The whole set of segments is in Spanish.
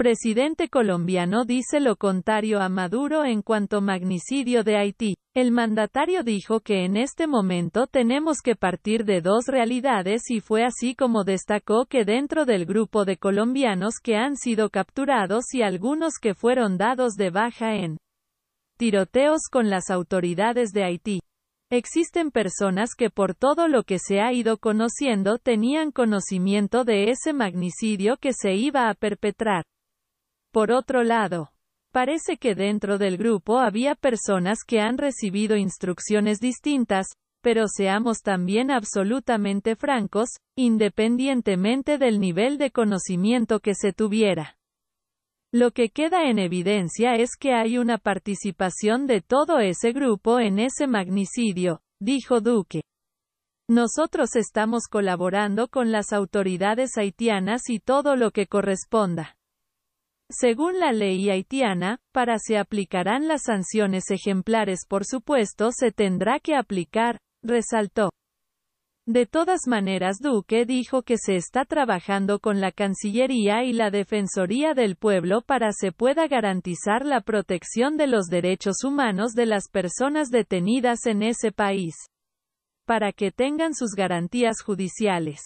Presidente colombiano dice lo contrario a Maduro en cuanto magnicidio de Haití. El mandatario dijo que en este momento tenemos que partir de dos realidades y fue así como destacó que dentro del grupo de colombianos que han sido capturados y algunos que fueron dados de baja en tiroteos con las autoridades de Haití. Existen personas que por todo lo que se ha ido conociendo tenían conocimiento de ese magnicidio que se iba a perpetrar. Por otro lado, parece que dentro del grupo había personas que han recibido instrucciones distintas, pero seamos también absolutamente francos, independientemente del nivel de conocimiento que se tuviera. Lo que queda en evidencia es que hay una participación de todo ese grupo en ese magnicidio, dijo Duque. Nosotros estamos colaborando con las autoridades haitianas y todo lo que corresponda. Según la ley haitiana, para se aplicarán las sanciones ejemplares por supuesto se tendrá que aplicar, resaltó. De todas maneras Duque dijo que se está trabajando con la Cancillería y la Defensoría del Pueblo para se pueda garantizar la protección de los derechos humanos de las personas detenidas en ese país. Para que tengan sus garantías judiciales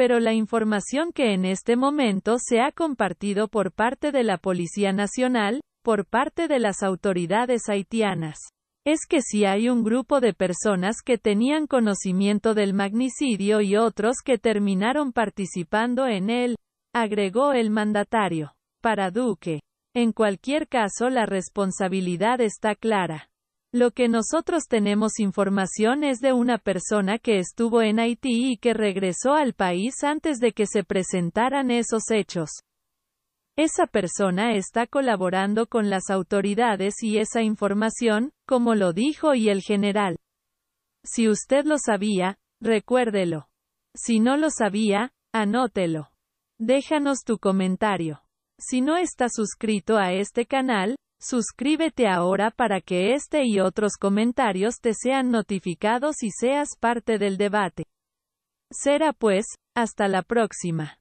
pero la información que en este momento se ha compartido por parte de la Policía Nacional, por parte de las autoridades haitianas, es que si hay un grupo de personas que tenían conocimiento del magnicidio y otros que terminaron participando en él, agregó el mandatario. Para Duque. En cualquier caso la responsabilidad está clara. Lo que nosotros tenemos información es de una persona que estuvo en Haití y que regresó al país antes de que se presentaran esos hechos. Esa persona está colaborando con las autoridades y esa información, como lo dijo y el general. Si usted lo sabía, recuérdelo. Si no lo sabía, anótelo. Déjanos tu comentario. Si no estás suscrito a este canal, Suscríbete ahora para que este y otros comentarios te sean notificados y seas parte del debate. Será pues, hasta la próxima.